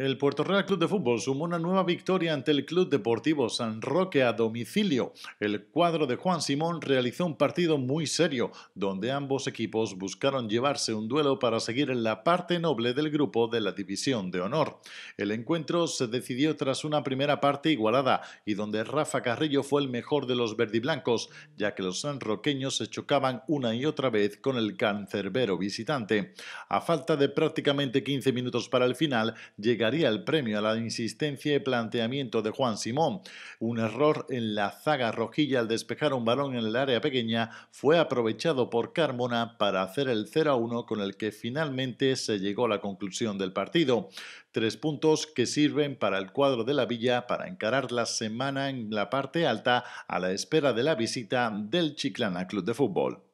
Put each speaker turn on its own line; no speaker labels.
El Puerto Real Club de Fútbol sumó una nueva victoria ante el Club Deportivo San Roque a domicilio. El cuadro de Juan Simón realizó un partido muy serio, donde ambos equipos buscaron llevarse un duelo para seguir en la parte noble del grupo de la División de Honor. El encuentro se decidió tras una primera parte igualada y donde Rafa Carrillo fue el mejor de los verdiblancos, ya que los sanroqueños se chocaban una y otra vez con el cancerbero visitante. A falta de prácticamente 15 minutos para el final, llega daría el premio a la insistencia y planteamiento de Juan Simón. Un error en la zaga rojilla al despejar un balón en el área pequeña fue aprovechado por Carmona para hacer el 0 a 1 con el que finalmente se llegó a la conclusión del partido. Tres puntos que sirven para el cuadro de la villa para encarar la semana en la parte alta a la espera de la visita del Chiclana Club de Fútbol.